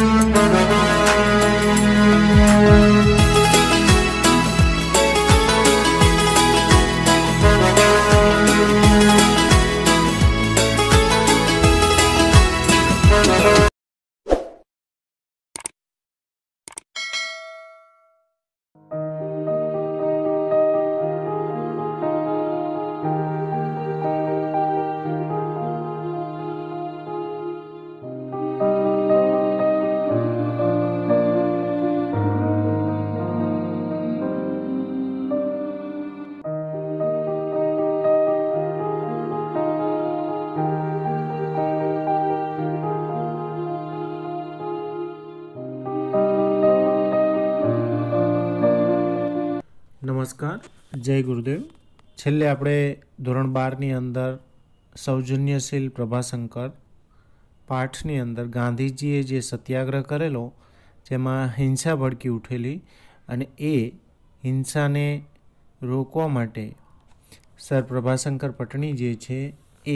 Thank you. નમસ્કાર જય ગુરુદેવ છેલ્લે આપણે ધોરણ બારની અંદર સૌજન્યશીલ પ્રભાશંકર પાઠની અંદર ગાંધીજીએ જે સત્યાગ્રહ કરેલો જેમાં હિંસા ભડકી ઉઠેલી અને એ હિંસાને રોકવા માટે સર પ્રભાશંકર પટણી જે છે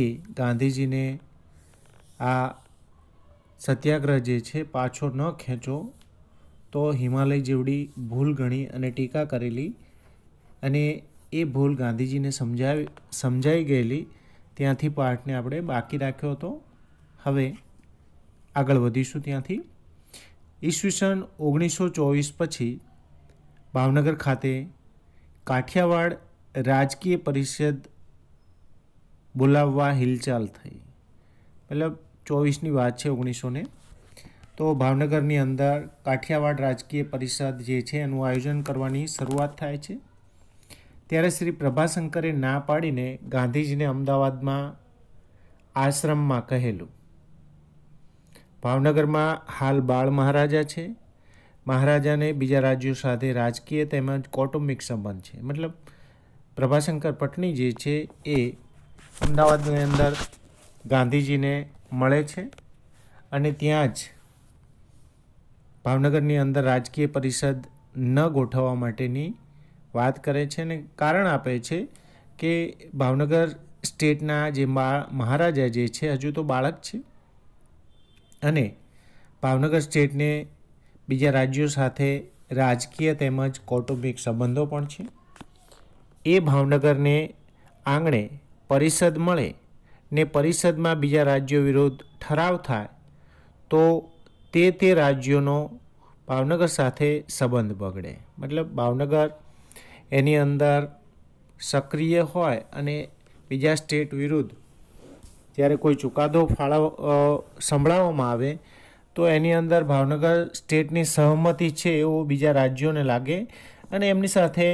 એ ગાંધીજીને આ સત્યાગ્રહ જે છે પાછો ન ખેંચો તો હિમાલય જેવડી ભૂલ ગણી અને ટીકા કરેલી અને એ ભૂલ ગાંધીજીને સમજાવી સમજાઈ ગયેલી ત્યાંથી પાઠને આપણે બાકી રાખ્યો હતો હવે આગળ વધીશું ત્યાંથી ઈસવીસન ઓગણીસો ચોવીસ પછી ભાવનગર ખાતે કાઠિયાવાડ રાજકીય પરિષદ બોલાવવા હિલચાલ થઈ મતલબ ચોવીસની વાત છે ઓગણીસોને તો ભાવનગરની અંદર કાઠિયાવાડ રાજકીય પરિષદ જે છે એનું આયોજન કરવાની શરૂઆત થાય છે ત્યારે શ્રી પ્રભાશંકરે ના પાડીને ગાંધીજીને અમદાવાદમાં આશ્રમમાં કહેલું ભાવનગરમાં હાલ બાળ મહારાજા છે મહારાજાને બીજા રાજ્યો સાથે રાજકીય તેમજ કૌટુંબિક સંબંધ છે મતલબ પ્રભાશંકર પટણી જે છે એ અમદાવાદની અંદર ગાંધીજીને મળે છે અને ત્યાં જ ભાવનગરની અંદર રાજકીય પરિષદ ન ગોઠવવા માટેની વાત કરે છે અને કારણ આપે છે કે ભાવનગર સ્ટેટના જે મહારાજા જે છે હજુ તો બાળક છે અને ભાવનગર સ્ટેટને બીજા રાજ્યો સાથે રાજકીય તેમજ કૌટુંબિક સંબંધો પણ છે એ ભાવનગરને આંગણે પરિષદ મળે ને પરિષદમાં બીજા રાજ્યો વિરુદ્ધ ઠરાવ થાય તો તે તે રાજ્યોનો ભાવનગર સાથે સંબંધ બગડે મતલબ ભાવનગર એની અંદર સક્રિય હોય અને બીજા સ્ટેટ વિરુદ્ધ જ્યારે કોઈ ચુકાદો ફાળવ સંભળાવવામાં આવે તો એની અંદર ભાવનગર સ્ટેટની સહમતિ છે એવું બીજા રાજ્યોને લાગે અને એમની સાથે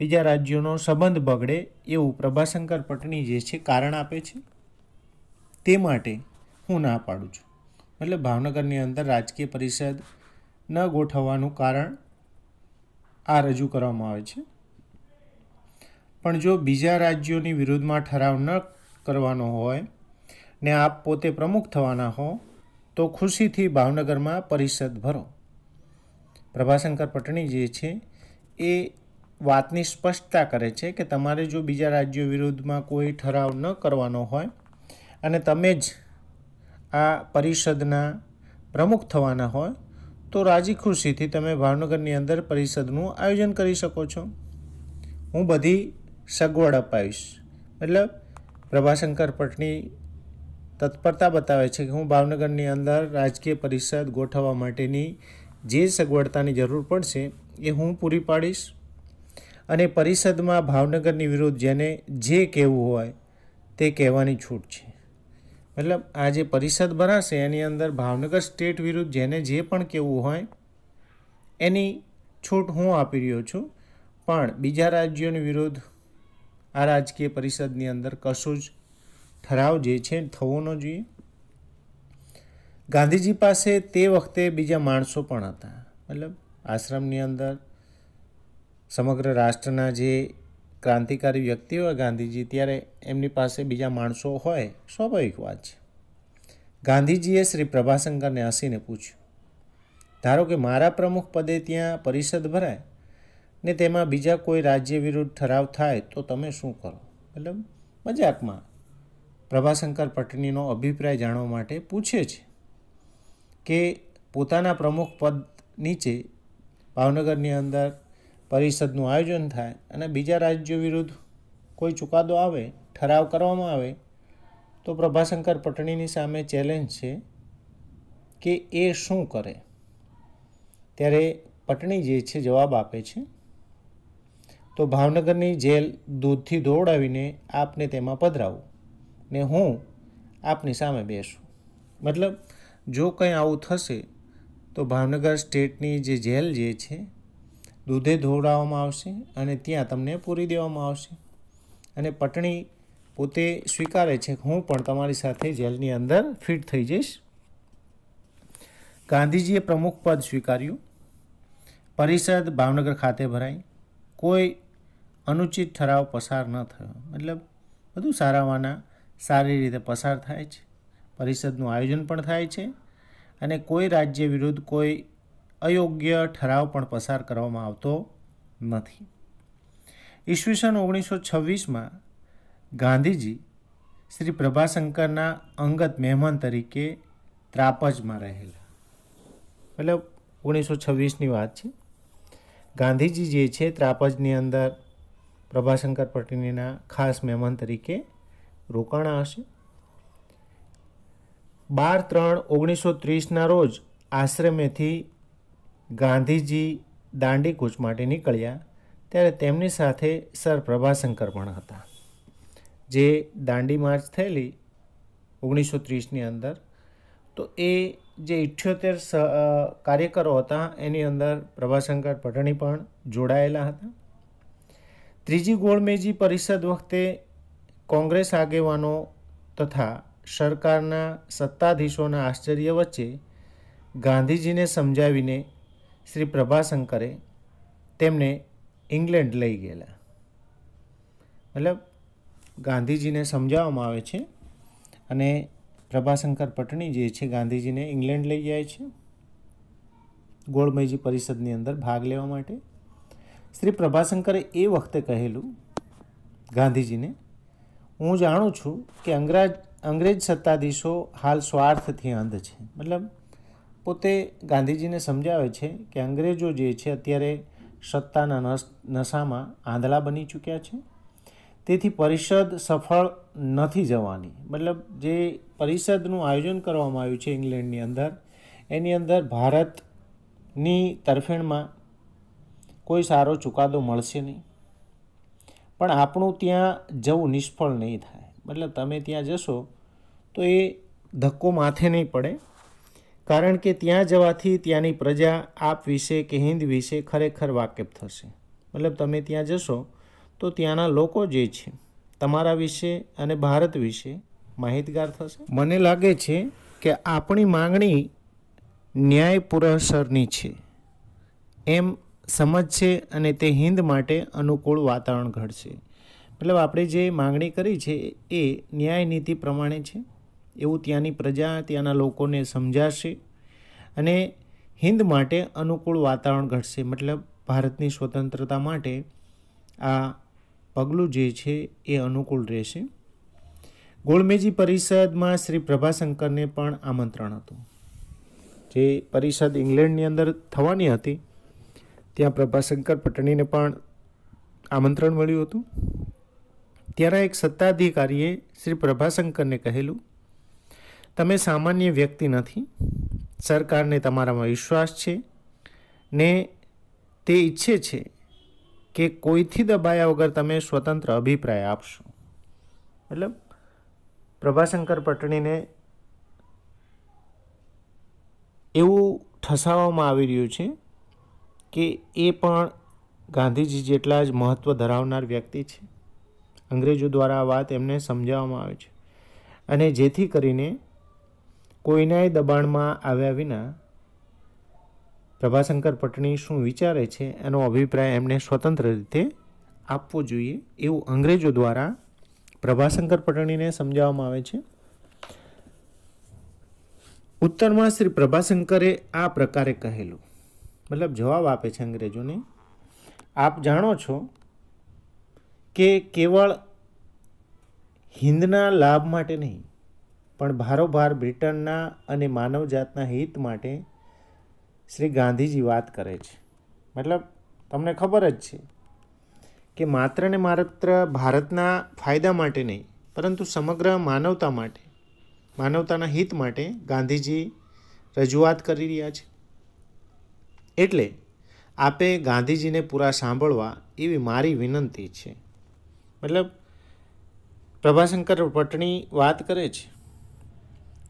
બીજા રાજ્યોનો સંબંધ બગડે એવું પ્રભાશંકર પટણી જે છે કારણ આપે છે તે માટે હું ના પાડું છું એટલે ભાવનગરની અંદર રાજકીય પરિષદ ન ગોઠવવાનું કારણ આ રજૂ કરવામાં આવે છે પણ જો બીજા રાજ્યોની વિરુદ્ધમાં ઠરાવ ન કરવાનો હોય ને આપ પોતે પ્રમુખ થવાના હો તો ખુશીથી ભાવનગરમાં પરિષદ ભરો પ્રભાશંકર પટણી જે છે એ વાતની સ્પષ્ટતા કરે છે કે તમારે જો બીજા રાજ્યો વિરુદ્ધમાં કોઈ ઠરાવ ન કરવાનો હોય અને તમે જ આ પરિષદના પ્રમુખ થવાના હોય તો રાજી ખુશીથી તમે ભાવનગરની અંદર પરિષદનું આયોજન કરી શકો છો હું બધી સગવડ અપાવીશ મતલબ પ્રભાશંકર પટની તત્પરતા બતાવે છે કે હું ભાવનગરની અંદર રાજકીય પરિષદ ગોઠવવા માટેની જે સગવડતાની જરૂર પડશે એ હું પૂરી પાડીશ અને પરિષદમાં ભાવનગરની વિરુદ્ધ જેને જે કહેવું હોય તે કહેવાની છૂટ છે મતલબ આ જે પરિષદ ભરાશે એની અંદર ભાવનગર સ્ટેટ વિરુદ્ધ જેને જે પણ કહેવું હોય એની છૂટ હું આપી રહ્યો છું પણ બીજા રાજ્યોની વિરુદ્ધ આ રાજકીય પરિષદની અંદર કશું જ ઠરાવ જે છે થવો ન જોઈએ ગાંધીજી પાસે તે વખતે બીજા માણસો પણ હતા મતલબ આશ્રમની અંદર સમગ્ર રાષ્ટ્રના જે ક્રાંતિકારી વ્યક્તિ હોય ગાંધીજી ત્યારે એમની પાસે બીજા માણસો હોય સ્વાભાવિક વાત છે ગાંધીજીએ શ્રી પ્રભાશંકરને હસીને પૂછ્યું ધારો કે મારા પ્રમુખ પદે ત્યાં પરિષદ ભરાય ને તેમાં બીજા કોઈ રાજ્ય વિરુદ્ધ ઠરાવ થાય તો તમે શું કરો મતલબ મજાકમાં પ્રભાશંકર પટનીનો અભિપ્રાય જાણવા માટે પૂછે છે કે પોતાના પ્રમુખ પદ નીચે ભાવનગરની અંદર પરિષદનું આયોજન થાય અને બીજા રાજ્યો વિરુદ્ધ કોઈ ચુકાદો આવે ઠરાવ કરવામાં આવે તો પ્રભાશંકર પટણીની સામે ચેલેન્જ છે કે એ શું કરે ત્યારે પટણી જે છે જવાબ આપે છે તો ભાવનગરની જેલ દૂધથી દોડાવીને આપને તેમાં પધરાવું ને હું આપની સામે બેસું મતલબ જો કંઈ આવું થશે તો ભાવનગર સ્ટેટની જે જેલ જે છે દૂધે દોડાવવામાં આવશે અને ત્યાં તમને પૂરી દેવામાં આવશે અને પટણી પોતે સ્વીકારે છે હું પણ તમારી સાથે જેલની અંદર ફિટ થઈ જઈશ ગાંધીજીએ પ્રમુખ પદ સ્વીકાર્યું પરિષદ ભાવનગર ખાતે ભરાઈ કોઈ અનુચિત ઠરાવ પસાર ન થયો મતલબ બધું સારામાંના સારી રીતે પસાર થાય છે પરિષદનું આયોજન પણ થાય છે અને કોઈ રાજ્ય વિરુદ્ધ કોઈ અયોગ્ય ઠરાવ પણ પસાર કરવામાં આવતો નથી ઈસવીસન ઓગણીસો છવ્વીસમાં ગાંધીજી શ્રી પ્રભાશંકરના અંગત મહેમાન તરીકે ત્રાપજમાં રહેલા મતલબ ઓગણીસો છવ્વીસની વાત છે ગાંધીજી જે છે ત્રાપજની અંદર પ્રભાશંકર પટેલના ખાસ મહેમાન તરીકે રોકાણ હશે બાર ત્રણ ઓગણીસો ત્રીસના રોજ આશ્રમેથી ગાંધીજી દાંડી કૂચ માટે નીકળ્યા ત્યારે તેમની સાથે સર પ્રભાશંકર પણ હતા જે દાંડી માર્ચ થયેલી ઓગણીસો ત્રીસની અંદર તો એ જે ઇઠ્યોતેર કાર્યકરો હતા એની અંદર પ્રભાશંકર પટણી પણ જોડાયેલા હતા ત્રીજી ગોળમેજી પરિષદ વખતે કોંગ્રેસ આગેવાનો તથા સરકારના સત્તાધીશોના આશ્ચર્ય વચ્ચે ગાંધીજીને સમજાવીને શ્રી પ્રભાશંકરે તેમને ઇંગ્લેન્ડ લઈ ગયેલા મતલબ ગાંધીજીને સમજાવવામાં આવે છે અને પ્રભાશંકર પટણી જે છે ગાંધીજીને ઇંગ્લેન્ડ લઈ જાય છે ગોળમેજી પરિષદની અંદર ભાગ લેવા માટે શ્રી પ્રભાશંકરે એ વખતે કહેલું ગાંધીજીને હું જાણું છું કે અંગ્રેજ અંગ્રેજ સત્તાધીશો હાલ સ્વાર્થથી અંધ છે મતલબ પોતે ગાંધીજીને સમજાવે છે કે અંગ્રેજો જે છે અત્યારે સત્તાના નશામાં આંધળા બની ચૂક્યા છે તેથી પરિષદ સફળ નથી જવાની મતલબ જે પરિષદનું આયોજન કરવામાં આવ્યું છે ઇંગ્લેન્ડની અંદર એની અંદર ભારતની તરફેણમાં કોઈ સારો ચુકાદો મળશે નહીં પણ આપણું ત્યાં જવું નિષ્ફળ નહીં થાય મતલબ તમે ત્યાં જશો તો એ ધક્કો માથે નહીં પડે કારણ કે ત્યાં જવાથી ત્યાંની પ્રજા આપ વિશે કે હિન્દ વિશે ખરેખર વાકેફ થશે મતલબ તમે ત્યાં જશો તો ત્યાંના લોકો જે છે તમારા વિશે અને ભારત વિશે માહિતગાર થશે મને લાગે છે કે આપણી માંગણી ન્યાય પુરસરની છે એમ સમજશે અને તે હિન્દ માટે અનુકૂળ વાતાવરણ ઘડશે મતલબ આપણે જે માગણી કરી છે એ ન્યાય નીતિ પ્રમાણે છે એવું ત્યાંની પ્રજા ત્યાંના લોકોને સમજાશે અને હિન્દ માટે અનુકૂળ વાતાવરણ ઘડશે મતલબ ભારતની સ્વતંત્રતા માટે આ પગલું જે છે એ અનુકૂળ રહેશે ગોળમેજી પરિષદમાં શ્રી પ્રભાશંકરને પણ આમંત્રણ હતું જે પરિષદ ઇંગ્લેન્ડની અંદર થવાની હતી ત્યાં પ્રભાશંકર પટણીને પણ આમંત્રણ મળ્યું હતું ત્યારે એક સત્તાધિકારીએ શ્રી પ્રભાશંકરને કહેલું તમે સામાન્ય વ્યક્તિ નથી સરકારને તમારામાં વિશ્વાસ છે ને તે ઈચ્છે છે કે કોઈથી દબાયા વગર તમે સ્વતંત્ર અભિપ્રાય આપશો મતલબ પ્રભાશંકર પટણીને એવું ઠસાવવામાં આવી રહ્યું છે કે એ પણ ગાંધીજી જેટલા જ મહત્ત્વ ધરાવનાર વ્યક્તિ છે અંગ્રેજો દ્વારા આ વાત એમને સમજાવવામાં આવે છે અને જેથી કરીને કોઈનાય દબાણમાં આવ્યા વિના પ્રભાશંકર પટણી શું વિચારે છે એનો અભિપ્રાય એમને સ્વતંત્ર રીતે આપવો જોઈએ એવું અંગ્રેજો દ્વારા પ્રભાશંકર પટણીને સમજાવવામાં આવે છે ઉત્તરમાં શ્રી પ્રભાશંકરે આ પ્રકારે કહેલું મતલબ જવાબ આપે છે અંગ્રેજોને આપ જાણો છો કે કેવળ હિન્દના લાભ માટે નહીં પણ ભારોભાર બ્રિટનના અને માનવજાતના હિત માટે શ્રી ગાંધીજી વાત કરે છે મતલબ તમને ખબર જ છે કે માત્ર ને માત્ર ભારતના ફાયદા માટે નહીં પરંતુ સમગ્ર માનવતા માટે માનવતાના હિત માટે ગાંધીજી રજૂઆત કરી રહ્યા છે એટલે આપે ગાંધીજીને પૂરા સાંભળવા એવી મારી વિનંતી છે મતલબ પ્રભાશંકર પટણી વાત કરે છે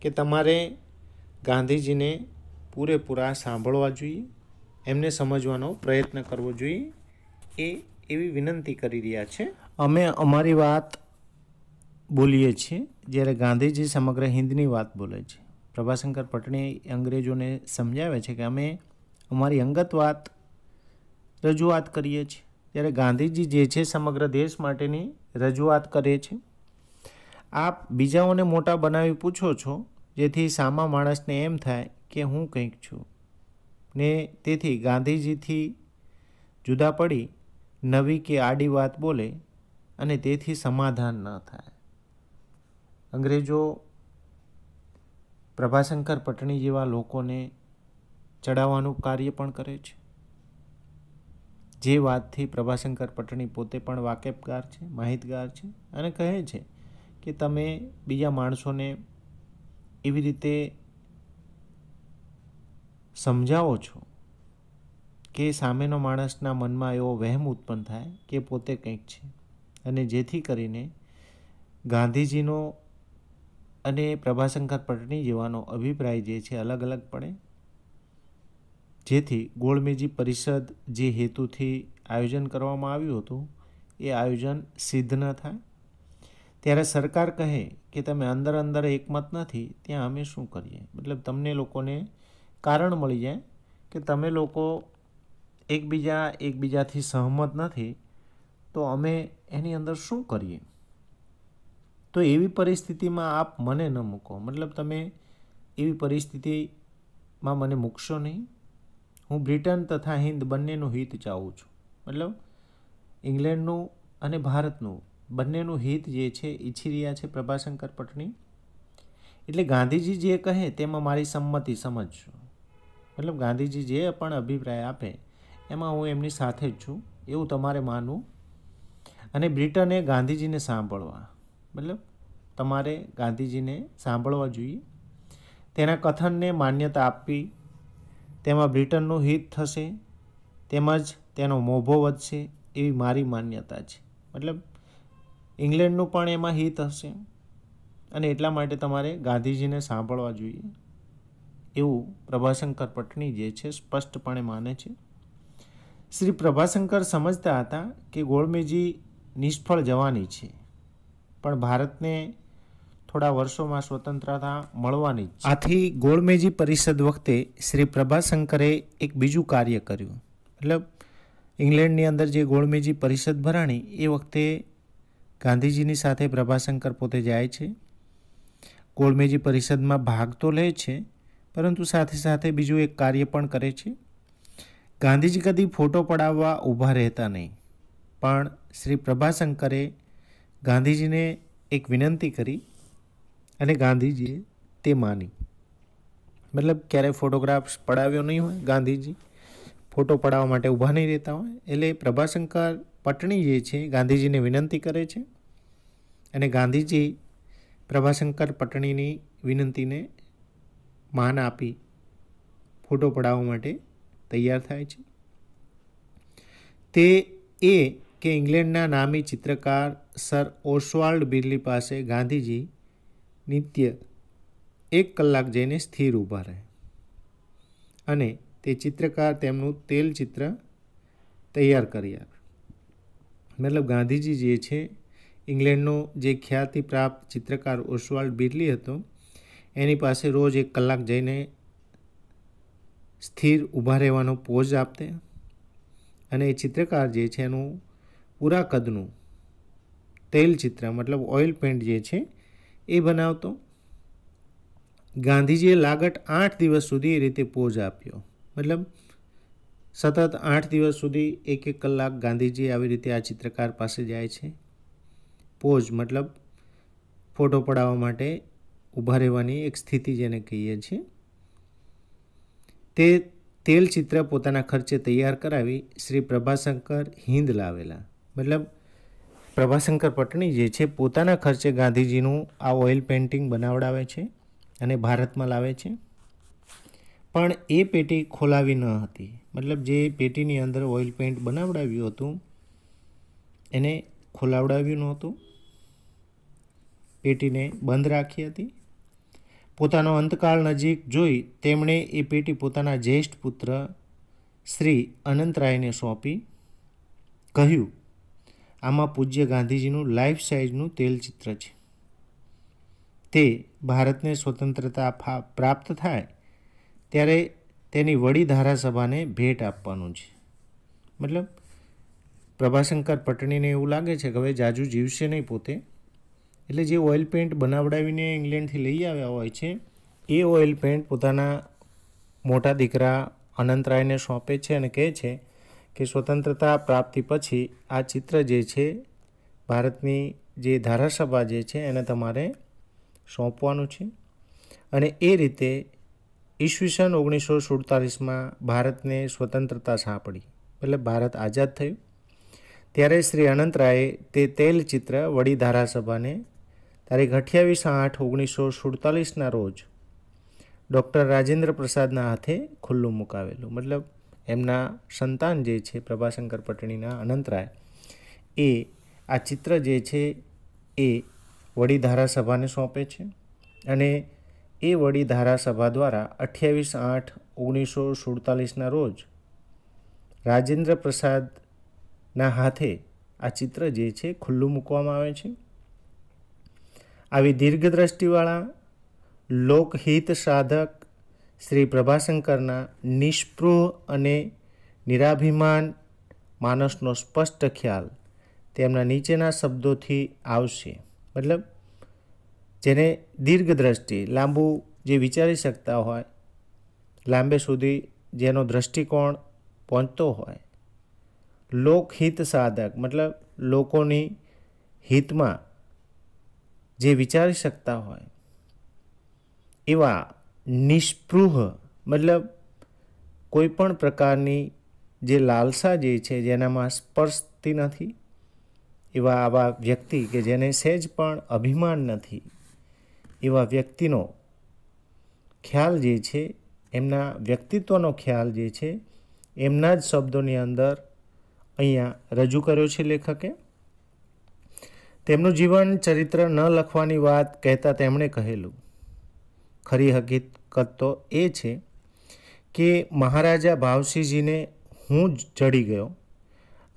કે તમારે ગાંધીજીને પૂરેપૂરા સાંભળવા જોઈએ એમને સમજવાનો પ્રયત્ન કરવો જોઈએ એ એવી વિનંતી કરી રહ્યા છે અમે અમારી વાત બોલીએ છીએ જ્યારે ગાંધીજી સમગ્ર હિન્દની વાત બોલે છે પ્રભાશંકર પટણી અંગ્રેજોને સમજાવે છે કે અમે અમારી અંગત વાત રજૂઆત કરીએ છીએ ત્યારે ગાંધીજી જે છે સમગ્ર દેશ માટેની રજૂઆત કરે છે આપ બીજાઓને મોટા બનાવી પૂછો છો જેથી સામા માણસને એમ થાય કે હું કંઈક છું ને તેથી ગાંધીજીથી જુદા પડી નવી કે આડી વાત બોલે અને તેથી સમાધાન ન થાય અંગ્રેજો પ્રભાશંકર પટણી જેવા લોકોને ચડાવવાનું કાર્ય પણ કરે છે જે વાતથી પ્રભાશંકર પટણી પોતે પણ વાકેફગાર છે માહિતગાર છે અને કહે છે કે તમે બીજા માણસોને એવી રીતે સમજાવો છો કે સામેનો માણસના મનમાં એવો વહેમ ઉત્પન્ન થાય કે પોતે કંઈક છે અને જેથી કરીને ગાંધીજીનો અને પ્રભાશંકર પટણી જેવાનો અભિપ્રાય જે છે અલગ અલગ પડે જેથી ગોળમેજી પરિષદ જે હેતુથી આયોજન કરવામાં આવ્યું હતું એ આયોજન સિદ્ધ ન થાય ત્યારે સરકાર કહે કે તમે અંદર અંદર એકમત નથી ત્યાં અમે શું કરીએ મતલબ તમને લોકોને કારણ મળી જાય કે તમે લોકો એકબીજા એકબીજાથી સહમત નથી તો અમે એની અંદર શું કરીએ તો એવી પરિસ્થિતિમાં આપ મને ન મૂકો મતલબ તમે એવી પરિસ્થિતિમાં મને મૂકશો નહીં હું બ્રિટન તથા હિન્દ બંનેનું હિત ચાહું છું મતલબ ઇંગ્લેન્ડનું અને ભારતનું બંનેનું હિત જે છે ઈચ્છી રહ્યા છે પ્રભાશંકર પટણી એટલે ગાંધીજી જે કહે તેમાં મારી સંમતિ સમજજો મતલબ ગાંધીજી જે પણ અભિપ્રાય આપે એમાં હું એમની સાથે જ છું એવું તમારે માનવું અને બ્રિટને ગાંધીજીને સાંભળવા મતલબ તમારે ગાંધીજીને સાંભળવા જોઈએ તેના કથનને માન્યતા આપવી તેમાં બ્રિટનનું હિત થશે તેમજ તેનો મોભો વધશે એવી મારી માન્યતા છે મતલબ ઇંગ્લેન્ડનું પણ એમાં હિત હશે અને એટલા માટે તમારે ગાંધીજીને સાંભળવા જોઈએ એવું પ્રભાશંકર પટણી જે છે સ્પષ્ટપણે માને છે શ્રી પ્રભાશંકર સમજતા હતા કે ગોળમેજી નિષ્ફળ જવાની છે પણ ભારતને થોડા વર્ષોમાં સ્વતંત્રતા મળવાની આથી ગોળમેજી પરિષદ વખતે શ્રી પ્રભાશંકરે એક બીજું કાર્ય કર્યું એટલે ઇંગ્લેન્ડની અંદર જે ગોળમેજી પરિષદ ભરાણી એ વખતે ગાંધીજીની સાથે પ્રભાશંકર પોતે જાય છે ગોળમેજી પરિષદમાં ભાગ તો લે છે પરંતુ સાથે સાથે બીજું એક કાર્ય પણ કરે છે ગાંધીજી કદી ફોટો પડાવવા ઊભા રહેતા નહીં પણ શ્રી પ્રભાશંકરે ગાંધીજીને એક વિનંતી કરી અને ગાંધીજીએ તે માની મતલબ ક્યારેય ફોટોગ્રાફ્સ પડાવ્યો નહીં હોય ગાંધીજી ફોટો પડાવવા માટે ઊભા નહીં રહેતા હોય એટલે પ્રભાશંકર પટણી જે છે ગાંધીજીને વિનંતી કરે છે અને ગાંધીજી પ્રભાશંકર પટણીની વિનંતીને માન આપી ફોટો પડાવવા માટે તૈયાર થાય છે તે એ કે ઇંગ્લેન્ડના નામી ચિત્રકાર સર ઓસ્વાલ્ડ બિરલી પાસે ગાંધીજી નિત્ય એક કલાક જઈને સ્થિર ઊભા રહે અને તે ચિત્રકાર તેમનું તેલ ચિત્ર તૈયાર કરી આપે મતલબ ગાંધીજી જે છે ઇંગ્લેન્ડનો જે ખ્યાતિ પ્રાપ્ત ચિત્રકાર ઓસ્વાલ્ડ બિરલી હતો એની પાસે રોજ એક કલાક જઈને સ્થિર ઊભા રહેવાનો પોઝ આપતે અને એ ચિત્રકાર જે છે એનું પૂરા કદનું તેલ ચિત્ર મતલબ ઓઇલ પેન્ટ જે છે એ બનાવતો ગાંધીજીએ લાગટ આઠ દિવસ સુધી એ રીતે પોજ આપ્યો મતલબ સતત આઠ દિવસ સુધી એક એક કલાક ગાંધીજી આવી રીતે આ ચિત્રકાર પાસે જાય છે પોઝ મતલબ ફોટો પડાવવા માટે ઊભા રહેવાની એક સ્થિતિ જેને કહીએ છીએ તે તેલ ચિત્ર પોતાના ખર્ચે તૈયાર કરાવી શ્રી પ્રભાશંકર હિંદ લાવેલા મતલબ પ્રભાશંકર પટણી જે છે પોતાના ખર્ચે ગાંધીજીનું આ ઓઇલ પેઇન્ટિંગ બનાવડાવે છે અને ભારતમાં લાવે છે પણ એ પેટી ખોલાવી ન હતી મતલબ જે પેટીની અંદર ઓઇલ પેઇન્ટ બનાવડાવ્યું હતું એને ખોલાવડાવ્યું નહોતું પેટીને બંધ રાખી હતી પોતાનો અંતકાળ નજીક જોઈ તેમણે એ પેટી પોતાના જ્યેષ્ઠ પુત્ર શ્રી અનંતરાયને સોંપી કહ્યું આમાં પૂજ્ય ગાંધીજીનું લાઈફ સાઇઝનું તેલચિત્ર છે તે ભારતને સ્વતંત્રતા પ્રાપ્ત થાય ત્યારે તેની વડી ધારાસભાને ભેટ આપવાનું છે મતલબ પ્રભાશંકર પટણીને એવું લાગે છે કે હવે જાજુ જીવશે નહીં પોતે એટલે જે ઓઇલ પેન્ટ બનાવડાવીને ઇંગ્લેન્ડથી લઈ આવ્યા હોય છે એ ઓઇલ પેન્ટ પોતાના મોટા દીકરા અનંતરાયને સોંપે છે અને કહે છે કે સ્વતંત્રતા પ્રાપ્તિ પછી આ ચિત્ર જે છે ભારતની જે ધારાસભા જે છે એને તમારે સોંપવાનું છે અને એ રીતે ઈસવીસન ઓગણીસો સુડતાલીસમાં ભારતને સ્વતંત્રતા સાંપડી એટલે ભારત આઝાદ થયું ત્યારે શ્રી અનંતરાયે તે તેલ ચિત્ર વડી ધારાસભાને તારીખ અઠ્યાવીસ આઠ ઓગણીસો સુડતાલીસના રોજ ડૉક્ટર રાજેન્દ્ર પ્રસાદના હાથે ખુલ્લું મુકાવેલું મતલબ એમના સંતાન જે છે પ્રભાશંકર પટણીના અનંતરાય એ આ ચિત્ર જે છે એ વડી ધારાસભાને સોંપે છે અને એ વડી ધારાસભા દ્વારા અઠ્યાવીસ આઠ ઓગણીસો સુડતાલીસના રોજ રાજેન્દ્ર પ્રસાદના હાથે આ ચિત્ર જે છે ખુલ્લું મૂકવામાં આવે છે આવી દીર્ઘદ્રષ્ટિવાળા લોકહિત સાધક શ્રી પ્રભાશંકરના નિષ્પૃહ અને નિરાભિમાન માનસનો સ્પષ્ટ ખ્યાલ તેમના નીચેના શબ્દોથી આવશે મતલબ જેને દીર્ઘ દીર્ઘદ્રષ્ટિ લાંબુ જે વિચારી શકતા હોય લાંબે સુધી જેનો દૃષ્ટિકોણ પહોંચતો હોય લોકહિત સાધક મતલબ લોકોની હિતમાં જે વિચારી શકતા હોય એવા નિષ્પૃહ મતલબ કોઈપણ પ્રકારની જે લાલસા જે છે જેનામાં સ્પર્શતી નથી એવા આવા વ્યક્તિ કે જેને સહેજ પણ અભિમાન નથી એવા વ્યક્તિનો ખ્યાલ જે છે એમના વ્યક્તિત્વનો ખ્યાલ જે છે એમના જ શબ્દોની અંદર અહીંયા રજૂ કર્યો છે લેખકે તેમનું જીવન ચરિત્ર ન લખવાની વાત કહેતા તેમણે કહેલું ખરી હકીકત તો એ છે કે મહારાજા ભાવસિંહજીને હું જ જડી ગયો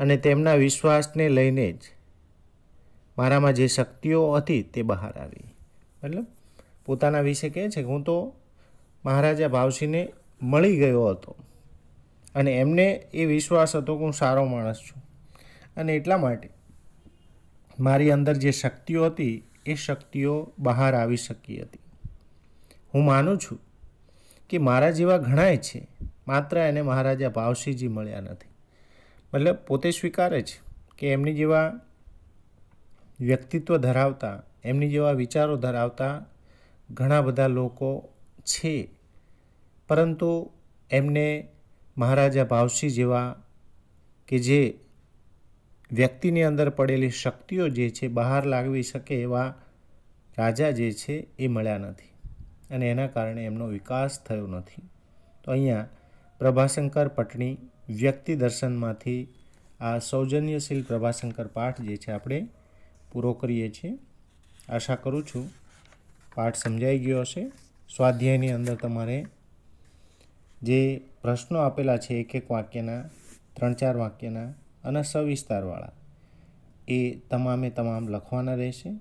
અને તેમના વિશ્વાસને લઈને જ મારામાં જે શક્તિઓ હતી તે બહાર આવી મતલબ પોતાના વિશે કહે છે કે હું તો મહારાજા ભાવસિંહને મળી ગયો હતો અને એમને એ વિશ્વાસ હતો કે હું સારો માણસ છું અને એટલા માટે મારી અંદર જે શક્તિઓ હતી એ શક્તિઓ બહાર આવી શકી હતી હું માનું છું કે મારા જેવા ઘણાય છે માત્ર એને મહારાજા ભાવસિંહજી મળ્યા નથી મતલબ પોતે સ્વીકારે છે કે એમની જેવા વ્યક્તિત્વ ધરાવતા એમની જેવા વિચારો ધરાવતા ઘણા બધા લોકો છે પરંતુ એમને મહારાજા ભાવસિંહ જેવા કે જે વ્યક્તિની અંદર પડેલી શક્તિઓ જે છે બહાર લાગવી શકે એવા રાજા જે છે એ મળ્યા નથી અને એના કારણે એમનો વિકાસ થયો નથી તો અહીંયા પ્રભાશંકર પટણી વ્યક્તિ દર્શનમાંથી આ સૌજન્યશીલ પ્રભાશંકર પાઠ જે છે આપણે પૂરો કરીએ છીએ આશા કરું છું પાઠ સમજાઈ ગયો હશે સ્વાધ્યાયની અંદર તમારે જે પ્રશ્નો આપેલા છે એક એક વાક્યના ત્રણ ચાર વાક્યના અને સવિસ્તારવાળા એ તમામે તમામ લખવાના રહેશે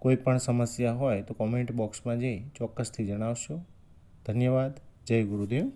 કોઈ પણ સમસ્યા હોય તો કોમેન્ટ બોક્સમાં જઈ ચોક્કસથી જણાવશો ધન્યવાદ જય ગુરુદેવ